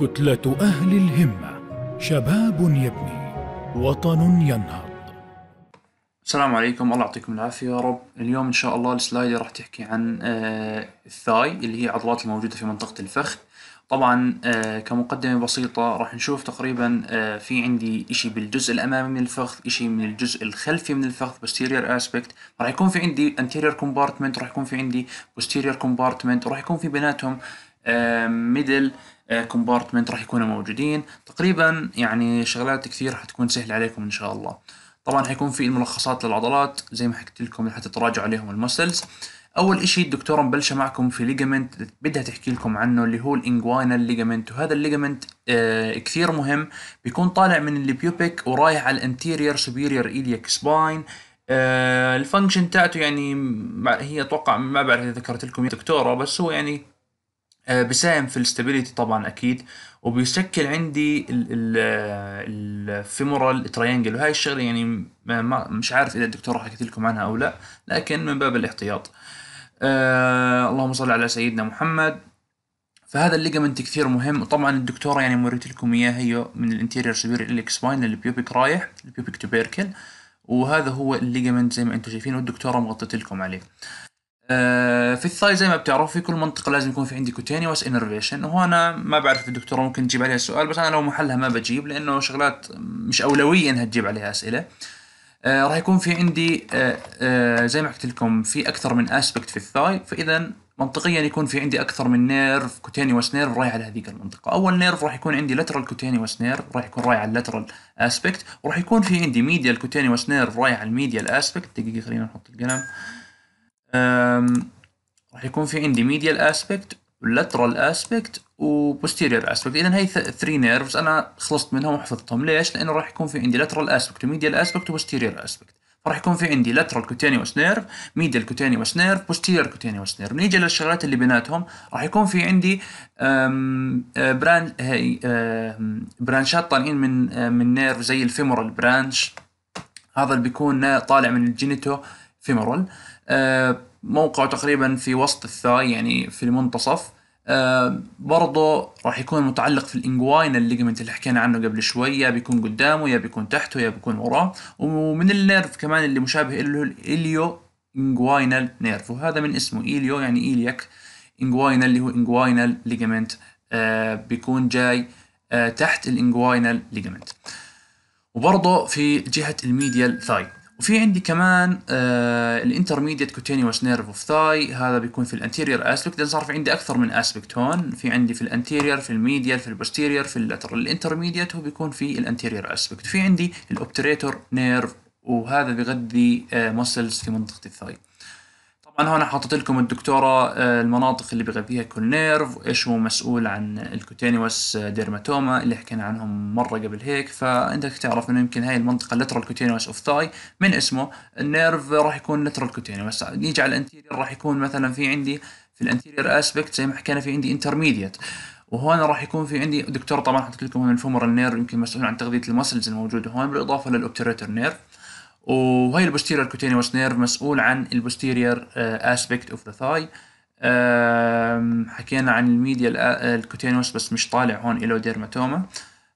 كتلة أهل الهمة شباب يبني وطن ينهض السلام عليكم الله يعطيكم العافية يا رب اليوم إن شاء الله السلايد راح تحكي عن آه، الثاي اللي هي عضلات الموجودة في منطقة الفخذ طبعا آه، كمقدمة بسيطة راح نشوف تقريبا آه، في عندي اشي بالجزء الامامي من الفخذ اشي من الجزء الخلفي من الفخذ posterior aspect راح يكون في عندي anterior compartment راح يكون في عندي posterior compartment راح يكون في بيناتهم ميدل آه، كومبارتمنت آه، راح يكونوا موجودين تقريبا يعني شغلات كثير راح تكون سهله عليكم ان شاء الله طبعا حيكون في الملخصات للعضلات زي ما حكيت لكم حتى تراجعوا عليهم المسلز اول إشي الدكتوره مبلشه معكم في ليجامنت بدها تحكي لكم عنه اللي هو الانجواينال ليجامنت وهذا الليجامنت آه كثير مهم بيكون طالع من البيوبيك ورايح على الانتيرير سوبيريور ايلياك سباين آه الفانكشن تاعته يعني هي اتوقع ما بعرف اذا ذكرت لكم دكتوره بس هو يعني آه، بيساهم في الاستابيليتي طبعا اكيد وبيشكل عندي الفيمورال ترينجل وهاي الشغله يعني ما مش عارف اذا الدكتور راح يحكي لكم عنها او لا لكن من باب الاحتياط آه اللهم صل على سيدنا محمد فهذا الليجمنت كثير مهم وطبعا الدكتوره يعني موريت لكم اياه هي من الانتيرير سبير اليك سباين للبيوبيك رايح البيوبيك تبيركل وهذا هو الليجمنت زي ما انتم شايفين والدكتوره مغطت لكم عليه آه، في الثاي زي ما بتعرف في كل منطقه لازم يكون في عندي كوتينيوس انرفيشن وهنا ما بعرف الدكتوره ممكن تجيب عليها السؤال بس انا لو محلها ما بجيب لانه شغلات مش اولويه انها تجيب عليها اسئله آه، راح يكون في عندي آه، زي ما قلت لكم في اكثر من اسبكت في الثاي فاذا منطقيا يكون في عندي اكثر من نيرف كوتينيوس نيرف رايح على هذيك المنطقه اول نيرف راح يكون عندي لاترال كوتينيوس نيرف راح يكون رايح على اللاترال اسبكت وراح يكون في عندي ميديال كوتينيوس نيرف رايح على الميديال اسبكت دقيقه خلينا نحط القلم آه راح يكون في عندي ميديال اسبكت ولاترال اسبكت و اسبكت اذا هي 3 نيرفز انا خلصت منهم وحفظتهم ليش؟ لانه راح يكون في عندي لاترال اسبكت وميديال اسبكت aspect و راح يكون في عندي لاترال كوتينيوس نيرف ميديال كوتينيوس نيرف posterior كوتينيوس نيرف نيجي للشغلات اللي بيناتهم راح يكون في عندي بران برانشات طالعين من من نيرف زي الفيمورال برانش هذا اللي بيكون طالع من الجينيتو فيمورال موقعه تقريبا في وسط الثاي يعني في المنتصف آه برضه راح يكون متعلق في الانجواين الليجمنت اللي حكينا عنه قبل شوي يا بيكون قدامه يا بيكون تحته يا بيكون وراه ومن النيرف كمان اللي مشابه له الاليو انجواينال نيرف وهذا من اسمه اليو يعني اليك انجواينال اللي هو انجواينال ليجمنت آه بيكون جاي آه تحت الانجواينال ليجمنت وبرضه في جهه الميديال ثاي وفي عندي كمان آه، الانترميديت كوتينيوس نيرف اوف ثاي هذا بيكون في الانتيرير اسبكت صار في عندي اكثر من اسبكت هون في عندي في الانتيرير في الميديال في البوستيرير في اللاترال الانترميديت هو بيكون في الانتيرير اسبكت في عندي الاوبتريتور نيرف وهذا بغذي مسلز آه، في منطقه الثاي طبعا هون حاطط لكم الدكتوره آه، المناطق اللي بيغذيها فيها كل نيرف وايش هو مسؤول عن الكوتينيوس آه، ديرماتوما اللي حكينا عنهم مره قبل هيك فانت تعرف انه يمكن هاي المنطقه اللترال كوتينيوس اوف ثاي من اسمه النيرف راح يكون لترال كوتينيوس نيجي على الانتيرير راح يكون مثلا في عندي في الانتيرير اسبكت زي ما حكينا في عندي انترميديت وهون راح يكون في عندي دكتور طبعا حطيت لكم هون الفومرال النير يمكن مسؤول عن تغذيه المسلز الموجوده هون بالاضافه للاوبتريتر نيرف وهي البوستيرير كوتينيوس نيرف مسؤول عن البوستيرير اسبكت اوف ذا ثاي حكينا عن الميديا آه، الكوتينيوس بس مش طالع هون له ديرماتوما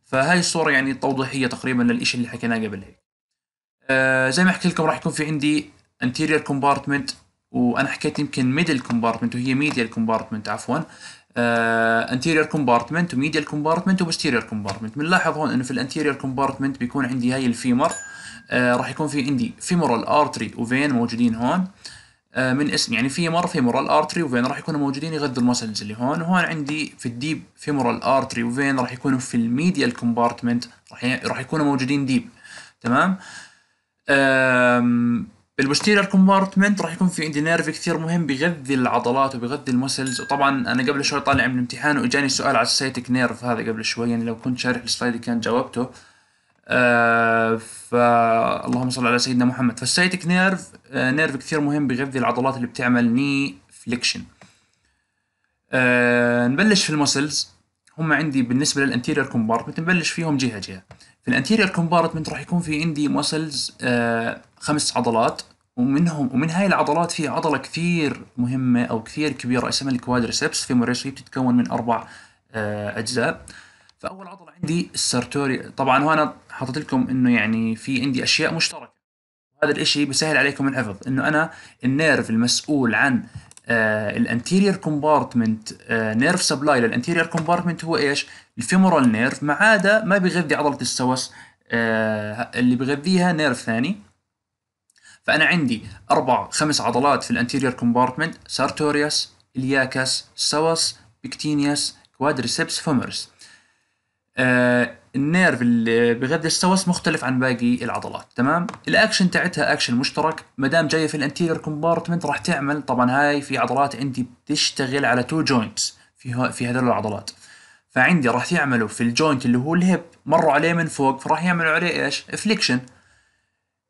فهاي الصورة يعني توضيحية تقريبا للإشي اللي حكيناه قبل هيك آه، زي ما حكيت لكم راح يكون في عندي anterior compartment وانا حكيت يمكن middle compartment وهي medial compartment عفوا آه، anterior compartment وميديال compartment posterior compartment بنلاحظ هون انه في الانتيرير compartment بيكون عندي هاي الفيمر آه، راح يكون في عندي فيمورال ارتري وفين موجودين هون آه، من اسم يعني فيمر فيمورال ارتري وفين راح يكونوا موجودين يغذوا المسلز اللي هون وهون عندي في الديب فيمورال ارتري وفين راح يكونوا في الميديال كومبارتمنت راح راح يكونوا موجودين ديب تمام بالبوستيرير كومبارتمنت راح يكون في عندي نيرف كثير مهم بغذي العضلات وبغذي المسلز وطبعا انا قبل شوي طالع من الامتحان واجاني سؤال على السيتك نيرف هذا قبل شوي يعني لو كنت شارح السلايد كان جاوبته آه، فاللهم صل على سيدنا محمد فالسايتك نيرف آه، نيرف كثير مهم بيغذي العضلات اللي بتعمل ني فليكشن آه، نبلش في المسلز هم عندي بالنسبه للانتيرير كومبارتمنت نبلش فيهم جهه جهه في الانتيرير كومبارتمنت راح يكون في عندي مسلز خمس عضلات ومنهم ومن هاي العضلات في عضله كثير مهمه او كثير كبيره اسمها الكوادريسبس فيموريسي بتتكون من اربع اجزاء فاول عضله عندي السرتوري طبعا هنا حطيت لكم انه يعني في عندي اشياء مشتركه هذا الاشي بسهل عليكم الحفظ انه انا النيرف المسؤول عن آه الانتيرير كومبارتمنت آه نيرف سبلاي للانتيرير كومبارتمنت هو ايش؟ الفيمورال نيرف ما عدا ما بيغذي عضله السوس آه اللي بغذيها نيرف ثاني فانا عندي اربع خمس عضلات في الانتيرير كومبارتمنت سارتوريوس الياكس سوس بكتينيوس كوادريسبس فومرس آه، النيرف اللي بغذي السوس مختلف عن باقي العضلات تمام الاكشن تاعتها اكشن مشترك ما دام جايه في الانتيرير كومبارتمنت راح تعمل طبعا هاي في عضلات عندي بتشتغل على تو جوينتس في في هذول العضلات فعندي راح يعملوا في الجوينت اللي هو الهيب مروا عليه من فوق فراح يعملوا عليه ايش فليكشن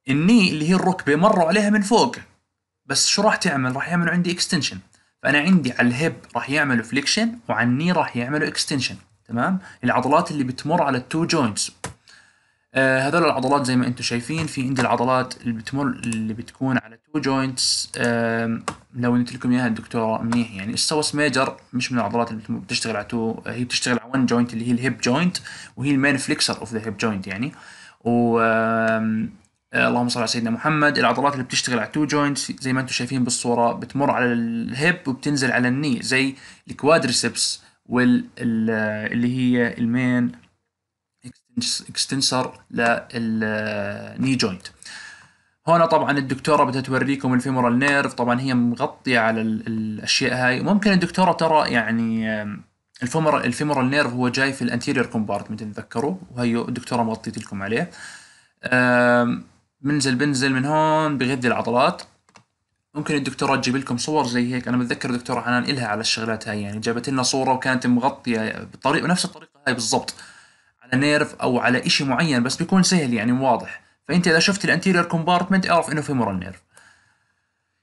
الني اللي هي الركبه مروا عليها من فوق بس شو راح تعمل راح يعملوا عندي اكستنشن فانا عندي على الهيب راح يعملوا فليكشن وعلى الني راح يعملوا اكستنشن تمام العضلات اللي بتمر على التو جوينتس آه هذول العضلات زي ما انتم شايفين في عندي العضلات اللي بتمر اللي بتكون على تو جوينتس لو قلت لكم اياها الدكتوره منيح يعني السوس ميجر مش من العضلات اللي بتشتغل على تو آه، هي بتشتغل على 1 جوينت اللي هي الهيب جوينت وهي المين فليكسر اوف ذا هيب جوينت يعني و آه، اللهم صل على سيدنا محمد العضلات اللي بتشتغل على تو جوينتس زي ما انتم شايفين بالصوره بتمر على الهيب وبتنزل على الني زي الكوادريسبس واللي هي المين اكستنسر للني جوينت هنا طبعا الدكتوره بدها توريكم الفيمورال نيرف طبعا هي مغطيه على الاشياء هاي ممكن الدكتوره ترى يعني الفيمورال الفيمورال نيرف هو جاي في الانتيرير كومبارتمنت تذكروا وهي الدكتوره مغطيت لكم عليه بنزل بنزل من هون بغذي العضلات ممكن الدكتوره تجيب لكم صور زي هيك انا متذكر دكتوره حنان الها على الشغلات هاي يعني جابت لنا صوره وكانت مغطيه بطريقه نفس الطريقه هاي بالضبط على نيرف او على شيء معين بس بيكون سهل يعني واضح فانت اذا شفت الانتيرير كومبارتمنت اعرف انه فيمورال نيرف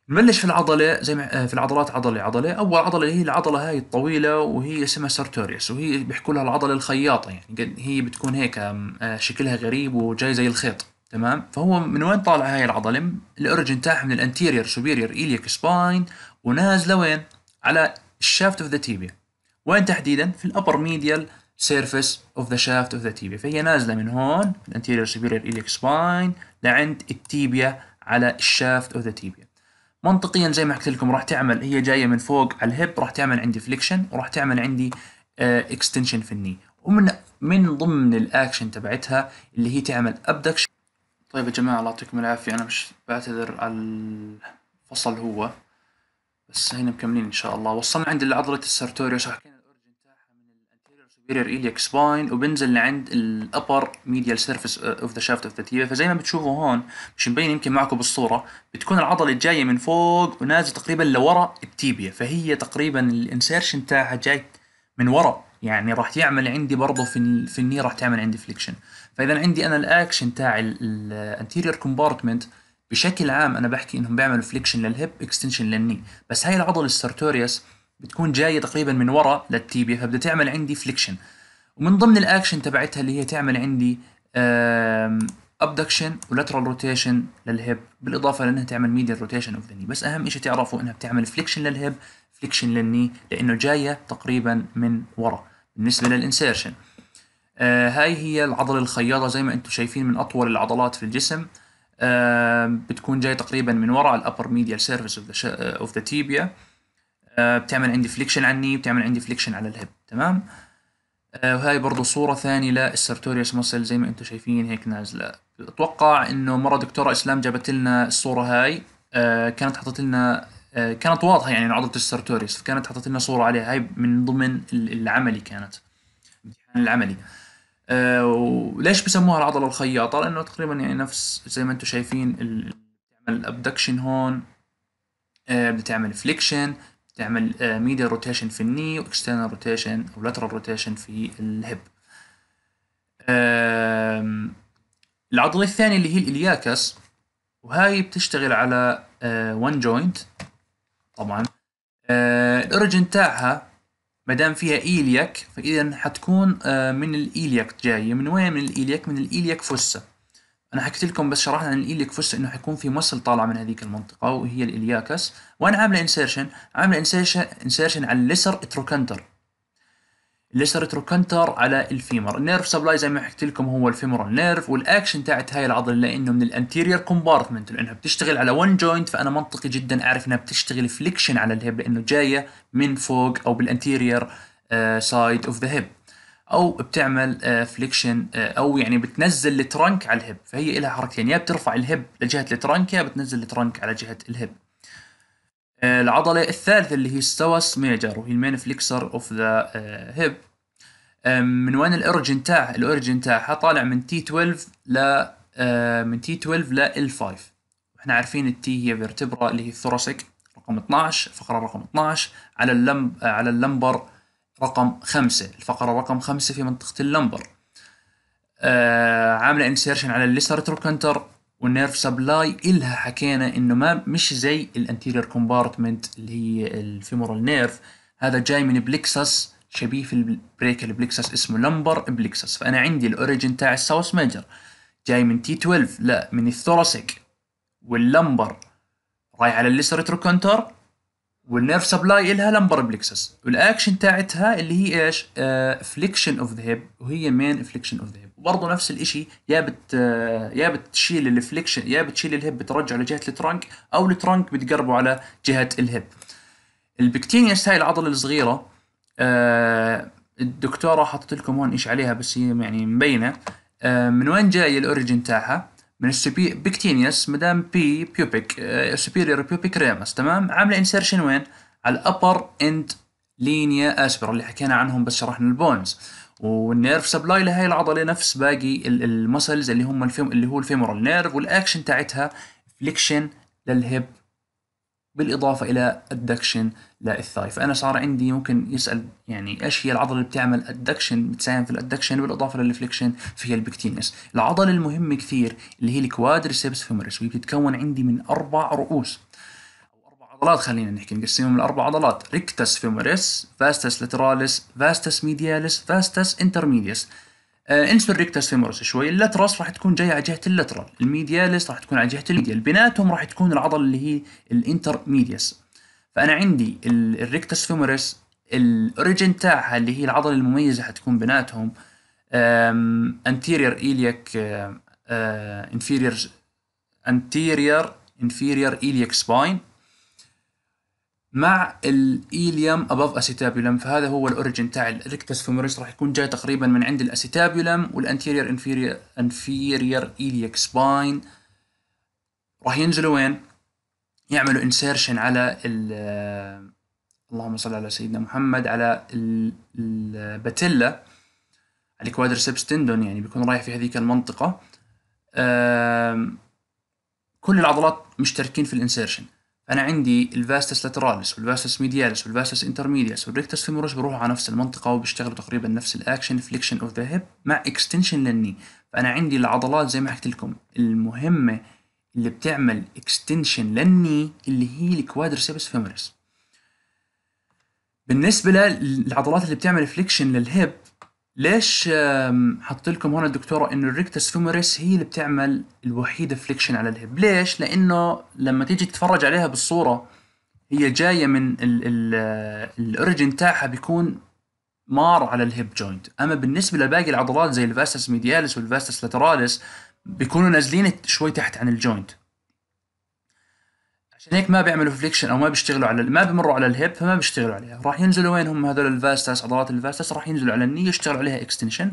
نبلش في العضلة زي ما آه، في العضلات عضلة عضلة، أول عضلة اللي هي العضلة هاي الطويلة وهي اسمها سرتوريس وهي بيحكوا لها العضلة الخياطة يعني هي بتكون هيك آه، شكلها غريب وجاي زي الخيط تمام فهو من وين طالعه هاي العضله الاوريجن تاعها من الانتيرير سوبيرير ايليك سباين ونازله وين على الشافت اوف ذا تيبيا وين تحديدا في الابر ميديال سيرفيس اوف ذا شافت اوف ذا تيبيا فهي نازله من هون الانتيريور سوبيريور ايليك سباين لعند التيبيا على الشافت اوف ذا تيبيا منطقيا زي ما حكيت لكم راح تعمل هي جايه من فوق على الهيب راح تعمل عندي فليكشن وراح تعمل عندي اكستنشن في الني ومن من ضمن الاكشن تبعتها اللي هي تعمل ابدكشن طيب يا جماعة الله يعطيكم العافية أنا مش بعتذر على الفصل هو بس هنا مكملين إن شاء الله وصلنا عند عضلة السارتوريوس وحكينا الأوريجن تاعها من الأنتيريور سوبيريور إيليك سباين وبنزل لعند الأبر ميديال سيرفيس أوف ذا شافت أوف ذا تيبيا فزي ما بتشوفوا هون مش مبين يمكن معكم بالصورة بتكون العضلة جاية من فوق ونازلة تقريبا لورا التيبيا فهي تقريبا الانسيرشن تاعها جاي من ورا يعني راح يعمل عندي برضه في في الني راح تعمل عندي فليكشن فاذا عندي انا الاكشن تاع الانتيرير كومبارتمنت بشكل عام انا بحكي انهم بيعملوا فليكشن للهيب اكستنشن للني بس هاي العضله السرتوريوس بتكون جايه تقريبا من ورا للتيبيا فبدها تعمل عندي فليكشن ومن ضمن الاكشن تبعتها اللي هي تعمل عندي ابدكشن ولاترال روتيشن للهيب بالاضافه لانها تعمل ميديال روتيشن اوف ذا ني بس اهم شيء تعرفوا انها بتعمل فليكشن للهيب فليكشن للني لانه جايه تقريبا من ورا بالنسبة للإنسيرشن آه هاي هي العضلة الخياطة زي ما انتم شايفين من أطول العضلات في الجسم آه بتكون جاي تقريبا من وراء الأبر ميديال سيرفيس اوف ذا تيبيا بتعمل عندي فليكشن على الني بتعمل عندي فليكشن على الهب تمام آه، وهاي برضو صورة ثانية للسرتوريوس مسل زي ما انتم شايفين هيك نازلة اتوقع انه مرة دكتورة اسلام جابت لنا الصورة هاي آه، كانت حطت لنا آه، كانت واضحه يعني عضله السرتوريس فكانت حطت لنا صوره عليها هاي من ضمن العملي كانت الامتحان العملي آه، وليش بسموها العضله الخياطه لانه تقريبا يعني نفس زي ما انتم شايفين بتعمل الابدكشن آه، هون بتعمل فليكشن بتعمل ميديا روتيشن في الني واكسترنال روتيشن او لاترال روتيشن في الهب العضله الثانيه اللي هي الالياكس وهاي بتشتغل على وان جوينت طبعا آه، الاوريجن تاعها ما دام فيها ايلياك فاذا حتكون آه، من الايلياك جايه من وين من الايلياك من الايلياك فوسا انا حكيت لكم بس شرحنا عن الايلياك فوسا انه حيكون في مصل طالع من هذيك المنطقه وهي الالياكس وانا عامله انسيرشن عامله انسيرشن انسيرشن على الليسر اتروكانتر الاسريتروكنتر على الفيمر النيرف سبلاي زي ما حكيت لكم هو الفيمورال نيرف والاكشن تاعت هاي العضله لانه من الانتيرير كومبارتمنت لانها بتشتغل على ون جوينت فانا منطقي جدا اعرف انها بتشتغل فليكشن على الهيب لانه جايه من فوق او بالانتيرير سايد آه، اوف ذا هيب او بتعمل فليكشن آه، آه، او يعني بتنزل الترنك على الهب فهي لها حركتين يا بترفع الهب لجهه الترنك يا بتنزل الترنك على جهه الهب آه، العضلة الثالثة اللي هي السوس ميجر وهي المين فليكسر اوف ذا هيب من وين الاوريجن تاعها؟ الاوريجن تاعها طالع من تي 12 ل آه، من تي 12 ل ال 5 احنا عارفين التي هي فيرتبرا اللي هي الثوراسيك رقم 12 فقرة رقم 12 على اللم على اللمبر رقم 5 الفقرة رقم 5 في منطقة اللمبر آه، عاملة انسيرشن على الليسر تروكنتر والنيرف سبلاي إلها حكينا إنه ما مش زي الانتيرير كومبارتمنت اللي هي الفيمورال نيرف هذا جاي من بلكسس شبيه في البريك البلكسس اسمه لمبر بليكسس فأنا عندي الأوريجن تاع الساوث ميجر جاي من تي 12 لا من الثوراسيك واللمبر رايح على الليس ريتروكونتر والنيرف سبلاي إلها لمبر بلكسس والاكشن تاعتها اللي هي ايش؟ فليكشن اوف ذا هيب وهي مين فليكشن اوف ذا هيب وبرضه نفس الشيء يا بت آه، يا بتشيل الفليكشن يا بتشيل الهيب بترجع لجهه الترنك او الترنك بتقربه على جهه الهيب البكتينيس هاي العضله الصغيره آه، الدكتوره حطت لكم هون ايش عليها بس هي يعني مبينه آه، من وين جاي الاوريجن تاعها من السبي بكتينيوس مدام بي بيوبيك سوبيريور بيوبيك ريمس تمام عامله انسرشن وين على الابر اند لينيا اسبر اللي حكينا عنهم بس شرحنا البونز والنيرف سبلاي لهي العضله نفس باقي المسلز اللي هم الفيم اللي هو الفيمورال نيرف والاكشن تاعتها فليكشن للهيب بالاضافه الى الدكشن للثاي فانا صار عندي ممكن يسال يعني ايش هي العضله اللي بتعمل ادكشن بتساهم في الادكشن بالاضافه للفليكشن فهي البكتينس العضله المهمه كثير اللي هي الكوادريسبس فيموريس وهي بتتكون عندي من اربع رؤوس او اربع عضلات خلينا نحكي نقسمهم لاربع عضلات ريكتس فيموريس فاستس لاتراليس فاستس ميدياليس فاستس انترميديس آه، انسر ريكتاس فيمورس شوي اللترس راح تكون جايه على جهه اللترال الميدياليس راح تكون على جهه الميديال بيناتهم راح تكون العضله اللي هي الانتر ميدياس فانا عندي الريكتس فيمورس الاوريجن تاعها اللي هي العضله المميزه حتكون بيناتهم انتيرير ايليك انفيرير انتيرير انفيرير ايليك سباين مع الإيليام اباف اسيتابيولم فهذا هو الاوريجن تاع الريكتس فيموريس راح يكون جاي تقريبا من عند الاسيتابيولم والانتيرير انفيرير إنفيريور ايليك سباين راح ينزلوا وين؟ يعملوا انسيرشن على ال آه، اللهم صل على سيدنا محمد على الباتيلا على الكوادرسبس تندون يعني بيكون رايح في هذيك المنطقة كل العضلات مشتركين في الانسيرشن انا عندي الفاستس لاتراليس والفاستس ميدياليس والفاستس انترميديالس والريكتس فيموريس بيروحوا على نفس المنطقه وبيشتغلوا تقريبا نفس الاكشن فليكشن اوف ذا هيب مع اكستنشن للني فانا عندي العضلات زي ما حكيت لكم المهمه اللي بتعمل اكستنشن للني اللي هي الكوادرسيبس فيموريس بالنسبه للعضلات اللي بتعمل فليكشن للهيب ليش حط لكم هون الدكتوره انه الريكتس فيموريس هي اللي بتعمل الوحيده فليكشن على الهب ليش لانه لما تيجي تتفرج عليها بالصوره هي جايه من الاوريجن آه، تاعها بيكون مار على الهيب جوينت اما بالنسبه لباقي العضلات زي الفاستس ميدياليس والفاستس لاتراليس بيكونوا نازلين شوي تحت عن الجوينت عشان هيك ما بيعملوا فليكشن او ما بيشتغلوا على ما بمروا على الهيب فما بيشتغلوا عليها راح ينزلوا وين هم هذول الفاستس عضلات الفاستس راح ينزلوا على النيه يشتغلوا عليها اكستنشن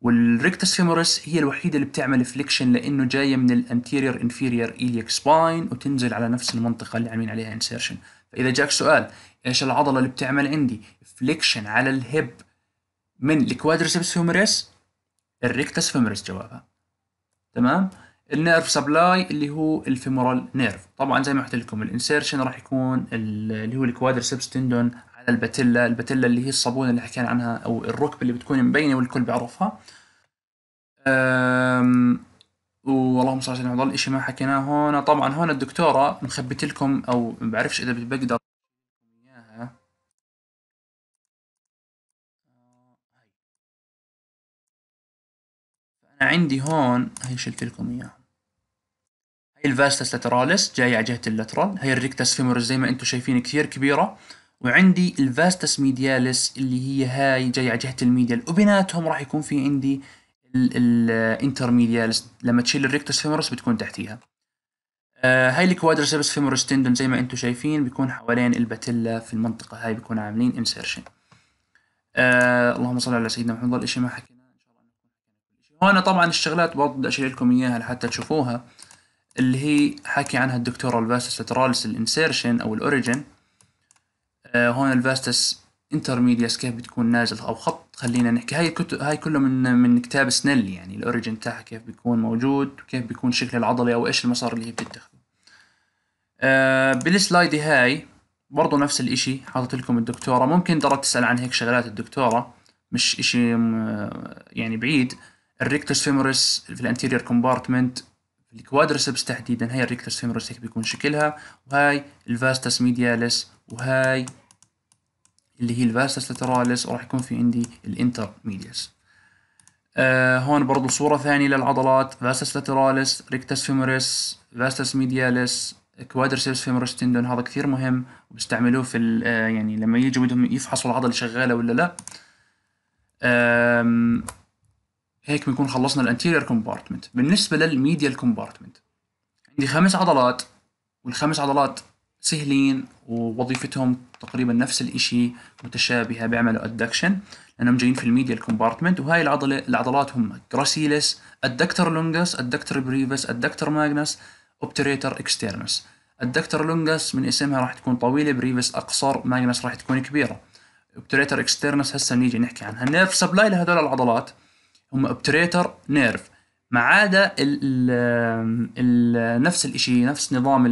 والريكتس فيموريس هي الوحيده اللي بتعمل فليكشن لانه جايه من الانتيريور انفيريور ايليك سباين وتنزل على نفس المنطقه اللي عاملين عليها انسيرشن فاذا جاك سؤال ايش العضله اللي بتعمل عندي فليكشن على الهيب من الكوادرسبس فيموريس الريكتس فيموريس جوابها تمام النيرف سبلاي اللي هو الفيمورال نيرف طبعا زي ما قلت لكم الانسيرشن راح يكون اللي هو الكوادرسبس تندون على الباتيلا الباتيلا اللي هي الصابونه اللي حكينا عنها او الركبه اللي بتكون مبينه والكل بيعرفها واللهم صل على سيدنا ضل شيء ما حكيناه هون طبعا هون الدكتوره مخبت لكم او ما بعرفش اذا بقدر انا عندي هون هي شلت لكم اياها هي الفاستس لاتراليس جاي على جهه اللاترال هي الريكتس فيمورس زي ما انتم شايفين كثير كبيره وعندي الفاستس ميدياليس اللي هي هاي جاي على جهه الميديال وبيناتهم راح يكون في عندي الانترميدياليس لما تشيل الريكتس فيمورس بتكون تحتيها آه، هاي الكوادرسبس فيمورس تندون زي ما انتم شايفين بيكون حوالين الباتيلا في المنطقه هاي بيكون عاملين انسيرشن آه اللهم صل على سيدنا محمد الشيء ما حكينا وهنا طبعا الشغلات برضه بدي أشير لكم إياها لحتى تشوفوها اللي هي حكي عنها الدكتور الفاستس لاترالس الانسيرشن أو الأوريجن آه هون الفاستس انترميدياس كيف بتكون نازل أو خط خلينا نحكي هاي كتب هاي كله من من كتاب سنيل يعني الأوريجن تاعها كيف بيكون موجود وكيف بيكون شكل العضلة أو إيش المسار اللي هي بتتخذه آه بالسلايد هاي برضه نفس الإشي حاطط لكم الدكتورة ممكن ترى تسأل عن هيك شغلات الدكتورة مش إشي يعني بعيد الريكتوس فيموريس في الانتيريور كومبارتمنت الكوادرسبس تحديدا هي الريكتوس فيموريس هيك بيكون شكلها وهاي الفاستس ميدياليس وهاي اللي هي الفاستس لاتراليس وراح يكون في عندي الانتر ميدياليس آه هون برضو صورة ثانية للعضلات فاستس لاتراليس ريكتس فيموريس فاستس ميدياليس كوادرسبس فيموريس تندون هذا كثير مهم وبيستعملوه في آه، يعني لما يجوا بدهم يفحصوا العضلة شغالة ولا لا هيك بنكون خلصنا الانتيرير كومبارتمنت بالنسبة للميديال كومبارتمنت عندي خمس عضلات والخمس عضلات سهلين ووظيفتهم تقريبا نفس الإشي متشابهة بيعملوا ادكشن لأنهم جايين في الميديال كومبارتمنت وهاي العضلة العضلات هم جراسيلس الدكتر لونجس الدكتر بريفس الدكتر ماجنس اوبتريتر اكسترنس الدكتر لونجس من اسمها راح تكون طويلة بريفس أقصر ماجنس راح تكون كبيرة اوبتريتر اكسترنس هسه نيجي نحكي عنها النيرف سبلاي لهدول العضلات هم اوبتريتر نيرف ما عدا ال ال نفس الشيء نفس نظام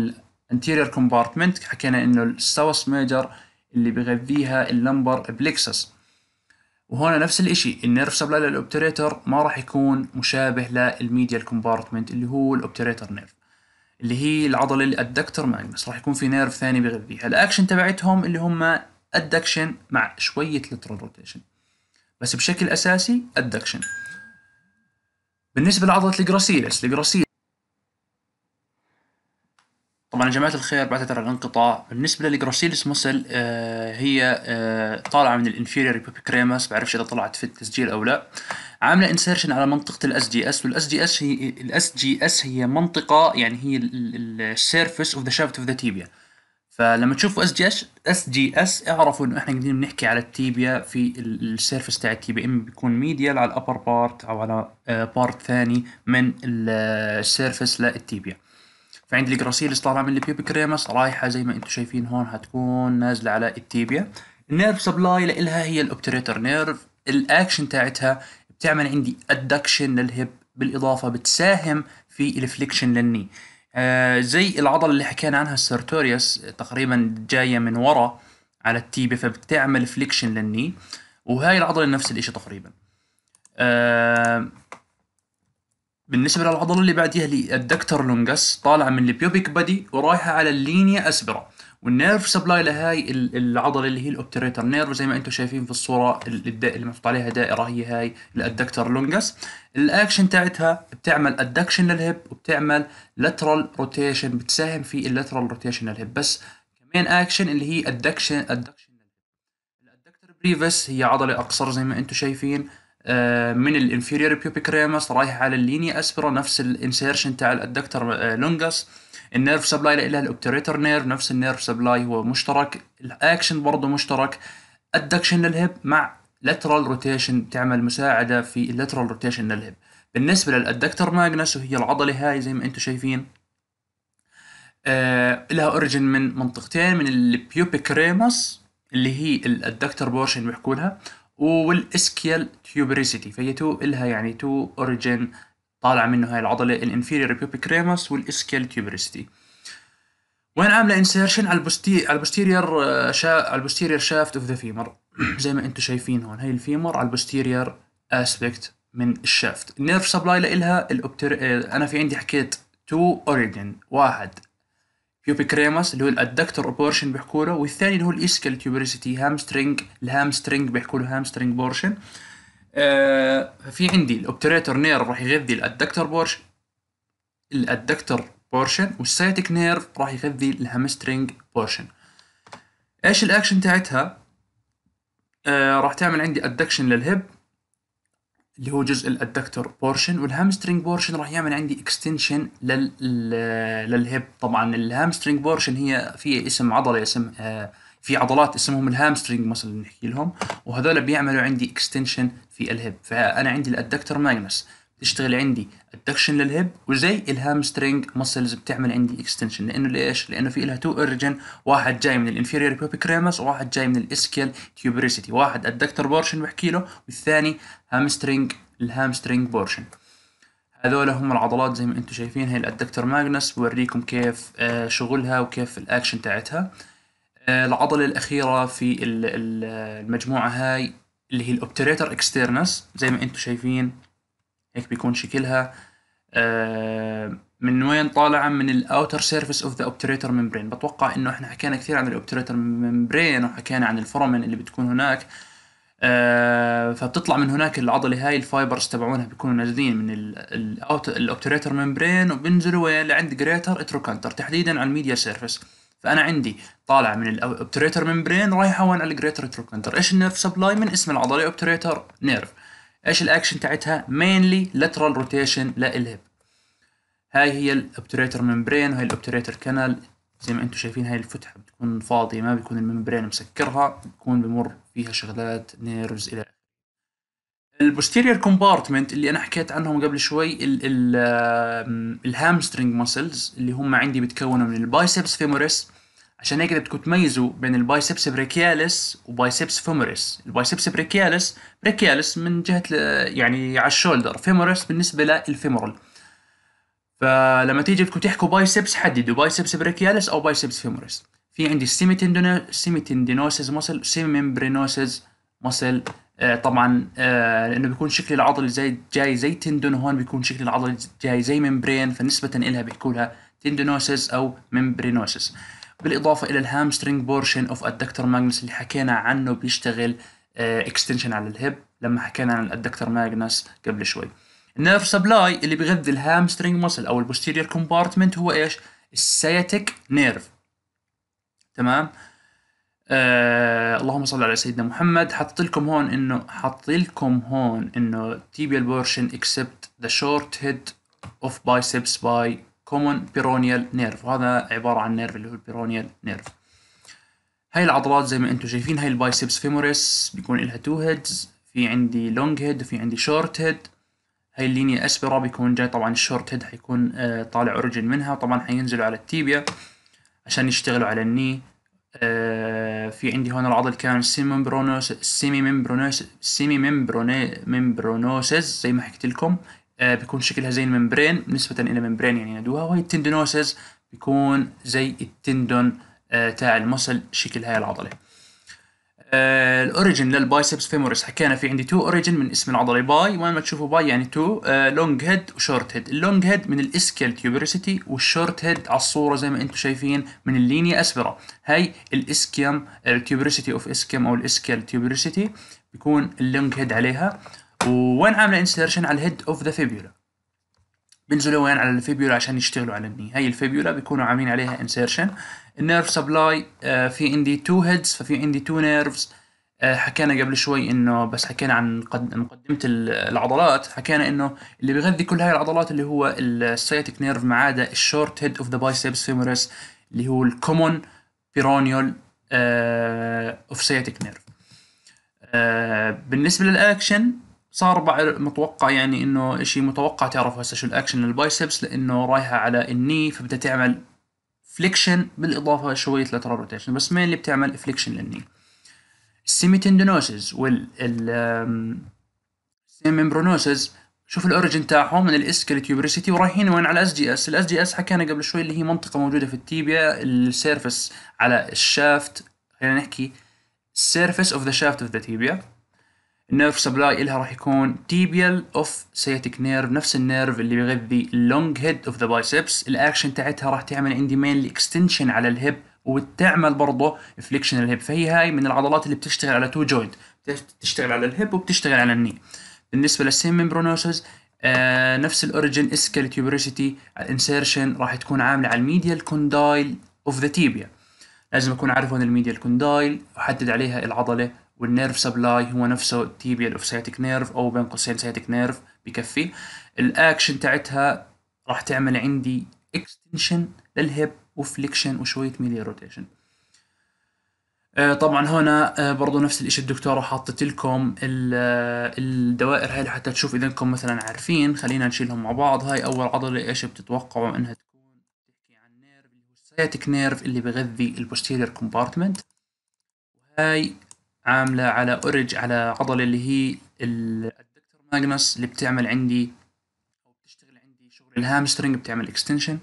الانتيرير كومبارتمنت حكينا انه الساوس ميجر اللي بغذيها اللمبر بليكسس وهنا نفس الشيء النيرف سبلاي للاوبتريتر ما راح يكون مشابه للميديال كومبارتمنت اللي هو الاوبتريتر نيرف اللي هي العضله الادكتر ماجنس راح يكون في نيرف ثاني بغذيها الاكشن تبعتهم اللي هم ادكشن مع شويه لترال روتيشن بس بشكل اساسي ادكشن بالنسبه لعضله الجراسيلس الجراسيلس طبعا يا جماعه الخير بعتذر عن الانقطاع بالنسبه للجراسيلس مسل آه، هي آه، طالعه من الانفيريور كريماس بعرفش اذا طلعت في التسجيل او لا عامله انسيرشن على منطقه الاس جي اس والاس جي اس هي الاس جي اس هي منطقه يعني هي السيرفس اوف ذا شافت اوف ذا تيبيا فلما تشوفوا اس جي اس اس جي اس اعرفوا انه احنا قاعدين بنحكي على التيبيا في السيرفس تاع التيبيا اما بيكون ميديال على الابر بارت او على بارت آه، ثاني من السيرفس للتيبيا فعندي الجراسيلس طالعه من البيبي كريمس رايحه زي ما انتم شايفين هون حتكون نازله على التيبيا النيرف سبلاي لها هي الاوبتريتر نيرف الاكشن تاعتها بتعمل عندي ادكشن للهب بالاضافه بتساهم في الفليكشن للني آه، زي العضله اللي حكينا عنها السرتوريوس آه، تقريبا جايه من ورا على التيبه فبتعمل فليكشن للني وهاي العضله نفس الاشي تقريبا آه، بالنسبه للعضله اللي بعديها اللي الدكتور لونجس طالعه من البيوبيك بادي ورايحه على اللينيا اسبرا والنيرف سبلاي لهاي العضله اللي هي الاوبتريتر نيرف زي ما انتم شايفين في الصوره اللي محطوط عليها دائره هي هاي الادكتر لونجس الاكشن تاعتها بتعمل ادكشن للهب وبتعمل لاترال روتيشن بتساهم في اللاترال روتيشن للهب بس كمان اكشن اللي هي ادكشن ادكشن الادكتر بريفس هي عضله اقصر زي ما انتم شايفين آه، من الانفيريور بيوبيك ريمس رايحه على اللينيا اسبرا نفس الانسيرشن تاع الادكتر آه، لونجس النيرف سبلاي لها الاوبتريتر نيرف نفس النيرف سبلاي هو مشترك الاكشن برضه مشترك الدكشن للهب مع لاترال روتيشن تعمل مساعده في اللاترال روتيشن للهب بالنسبه للادكتر ماجنس وهي العضله هاي زي ما انتم شايفين آه لها اوريجن من منطقتين من البيوبيك اللي هي الادكتر بورشن بيحكوا لها والاسكيال تيوبريسيتي فهي تو الها يعني تو اوريجن طالعه منه هاي العضله الانفيريور بيبيكريموس والاسكيال تيوبرستي وين عامله انسيرشن على البوستي على البوستيريور آه، شا... على البوستيريور شافت اوف ذا فيمر زي ما انتم شايفين هون هي الفيمر على البوستيريور اسبكت من الشافت النيرف سبلاي لها الأبتر... آه، انا في عندي حكيت تو اوريجن واحد بيوبيكريموس اللي هو الادكتور بورشن بيحكوا له والثاني اللي هو الاسكال تيوبرسيتي هامسترنج الهامسترنج بيحكوا له هامسترنج بورشن ففي آه، عندي الاوبتريتور نيرف راح يغذي الادكتر بورش الادكتر بورشن والسايتك نيرف راح يغذي الهامسترنج بورشن ايش الاكشن تاعتها آه راح تعمل عندي ادكشن للهب اللي هو جزء الادكتور بورشن والهامسترنج بورشن راح يعمل عندي اكستنشن لل للهب طبعا الهامسترنج بورشن هي في اسم عضله اسم آه في عضلات اسمهم الهامسترينج مثلا نحكي لهم وهذول بيعملوا عندي اكستنشن في الهب فانا عندي الادكتور ماجنس تشتغل عندي ادكشن للهب وزي الهامسترينج مسلز بتعمل عندي اكستنشن لانه ليش؟ لانه في لها تو اوريجن واحد جاي من الانفيريور بوبيك ريمس وواحد جاي من الاسكيل تيوبريسيتي واحد ادكتر بورشن بحكي له والثاني هامسترينج الهامسترينج بورشن هذول هم العضلات زي ما انتم شايفين هي الادكتر ماجنس بوريكم كيف آه، شغلها وكيف الاكشن تاعتها آه، العضلة الأخيرة في المجموعة هاي اللي هي الأوبتريتر اكسترنس زي ما انتم شايفين هيك بيكون شكلها آه، من وين طالعة من الاوتر سيرفيس اوف ذا اوبتريتر ميمبرين بتوقع انه احنا حكينا كثير عن الاوبتريتر ميمبرين وحكينا عن الفورمن اللي بتكون هناك آه، فبتطلع من هناك العضله هاي الفايبرز تبعونها بيكونوا نازلين من الاوبتريتر ميمبرين وبينزلوا وين لعند جريتر اتروكانتر تحديدا على الميديا سيرفيس فانا عندي طالع من الاوبتريتر ممبرين رايحه وين على الجريتر تروكنتر ايش النيرف سبلاي من اسم العضله اوبتريتر نيرف ايش الاكشن تاعتها مينلي لاترال روتيشن للهب هاي هي الاوبتريتر ممبرين وهي الاوبتريتر كانال زي ما انتم شايفين هاي الفتحه بتكون فاضيه ما بيكون الممبرين مسكرها بيكون بمر فيها شغلات نيرفز الى اخره البوستيريور كومبارتمنت اللي انا حكيت عنهم قبل شوي الهامسترنج ماسلز اللي هم عندي بتكونوا من البايسبس فيموريس عشان هيك بدكم تميزوا بين البايسبس بريكياليس وبايسبس فيموريس البايسبس بريكياليس بريكياليس من جهه يعني على الشولدر فيموريس بالنسبه للفيمورال فلما تيجي بدكم تحكوا بايسبس حددوا بايسبس بريكياليس او بايسبس فيموريس في عندي السيميتندينوسيس ماسل ممبرينوسيز ماسل آه، طبعا آه، لانه بيكون شكل العضل زي جاي زي تندون هون بيكون شكل العضل جاي زي ممبرين فنسبه إلها بيحكوا لها تندونوسس او ممبرينوسس بالاضافه الى الهامسترينج بورشن اوف الدكتور ماجنس اللي حكينا عنه بيشتغل اكستنشن آه، على الهب لما حكينا عن الدكتور ماجنس قبل شوي النيرف سبلاي اللي بيغذي الهامسترينج مسل او البوستيريور كومبارتمنت هو ايش السياتيك نيرف تمام آه اللهم صل على سيدنا محمد حط لكم هون انه حط لكم هون انه tibial portion except the short head of biceps by common peroneal nerve وهذا عبارة عن نيرف اللي هو البيرونيال نيرف هاي العضلات زي ما انتم شايفين هاي البايسبس فيموريس بيكون لها تو هيدز في عندي لونج هيد وفي عندي شورت هيد هاي اللينيا اسبرا بيكون جاي طبعا الشورت هيد حيكون آه، طالع اوريجن منها طبعا حينزلوا على التيبيا عشان يشتغلوا على الني آه، في عندي هون العضل كان سيمبرونوس سيمي ممبرونوس سيمي زي ما حكيت لكم آه، بيكون شكلها زي الممبرين نسبة إلى ممبرين يعني ينادوها وهي التندونوسز بيكون زي التندون آه، تاع المصل شكل هاي العضلة آه، الاوريجن للبايسبس فيموريس حكينا في عندي تو اوريجن من اسم العضله باي وين ما تشوفوا باي يعني تو لونج هيد وشورت هيد اللونج هيد من الاسكيال تيوبريسيتي والشورت هيد على الصوره زي ما انتم شايفين من اللينيا اسبرا هاي الاسكيم آه، تيوبريسيتي اوف اسكيم او الاسكيال تيوبريسيتي بيكون اللونج هيد عليها وين عامله انسيرشن على الهيد اوف ذا فيبيولا بينزلوا وين على الفيبيولا عشان يشتغلوا على الني هاي الفيبيولا بيكونوا عاملين عليها انسيرشن النيرف سبلاي في عندي تو هيدز ففي عندي تو نيرفز آه، حكينا قبل شوي انه بس حكينا عن مقدمه العضلات حكينا انه اللي بيغذي كل هاي العضلات اللي هو السياتيك نيرف ما عدا الشورت هيد اوف ذا بايسبس فيمورس اللي هو الكومون بيرونيول اوف سياتيك نيرف بالنسبه للاكشن صار متوقع يعني انه اشي متوقع تعرف هسه شو الاكشن للبايسبس لانه رايحه على الني فبدها تعمل فليكشن بالاضافه شويه لاترال روتيشن بس مين اللي بتعمل فليكشن للني السيميتندينوسيس وال ميمبرونوسز شوف الاوريجن تاعهم من تيوبريسيتي ورايحين وين على الاس جي اس الاس جي اس حكينا قبل شوي اللي هي منطقه موجوده في التيبيا السيرفس على الشافت خلينا نحكي السيرفس اوف ذا شافت اوف ذا تيبيا نيرف سبلاي إلها راح يكون تيبيال اوف سياتيك نيرف نفس النيرف اللي بيغذي اللونج هيد اوف ذا بايسبس الاكشن تاعتها راح تعمل عندي مين اكستنشن على الهب وتعمل برضه فليكشن الهب فهي هاي من العضلات اللي بتشتغل على تو جوينت بتشتغل على الهب وبتشتغل على الني بالنسبه للسيم ممبرونوسز آه نفس الاوريجن اسكال تيوبريسيتي الانسيرشن راح تكون عامله على الميديال كوندايل اوف ذا تيبيا لازم اكون عارف وين الميديال كوندايل واحدد عليها العضله والنيرف سبلاي هو نفسه التيبيال اوف سياتيك نيرف او بين قوسين سياتيك نيرف بكفي الاكشن تاعتها راح تعمل عندي اكستنشن للهيب وفليكشن وشويه ميلي روتيشن طبعا هنا آه، برضو نفس الشيء الدكتورة حاطت لكم آه، الدوائر هاي حتى تشوف اذا انكم مثلا عارفين خلينا نشيلهم مع بعض هاي اول عضلة ايش بتتوقعوا انها تكون تحكي عن نيرف اللي هو السياتيك نيرف اللي بغذي البوستيريور كومبارتمنت وهاي عامله على أورج على عضله اللي هي الدكتور ماجنس اللي بتعمل عندي او بتشتغل عندي شغل الهامسترنج بتعمل اكستنشن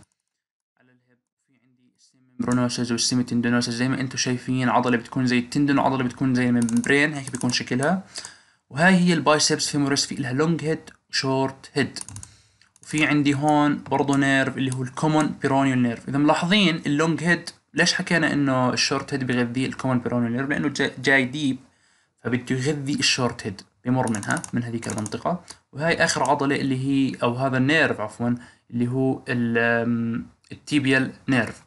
على الهب في عندي السيمبرونوسز والسيميتندينوسز زي ما انتم شايفين عضله بتكون زي التندن وعضله بتكون زي الممبرين هيك بيكون شكلها وهاي هي البايسبس فيموريس في لها لونج هيد وشورت هيد وفي عندي هون برضه نيرف اللي هو الكومون بيرونيال نيرف اذا ملاحظين اللونج هيد ليش حكينا انه الشورت هيد بغذي الكومن برونير لانه جاي ديب فبده يغذي الشورت هيد بمر منها من هذيك المنطقة وهي آخر عضلة اللي هي أو هذا النيرف عفوا اللي هو التيبيال نيرف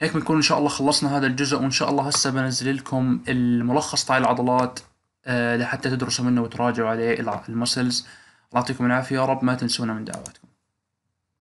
هيك بنكون إن شاء الله خلصنا هذا الجزء وإن شاء الله هسه بنزل لكم الملخص تاع العضلات آه، لحتى تدرسوا منه وتراجعوا عليه المسلز الله يعطيكم العافية يا رب ما تنسونا من دعواتكم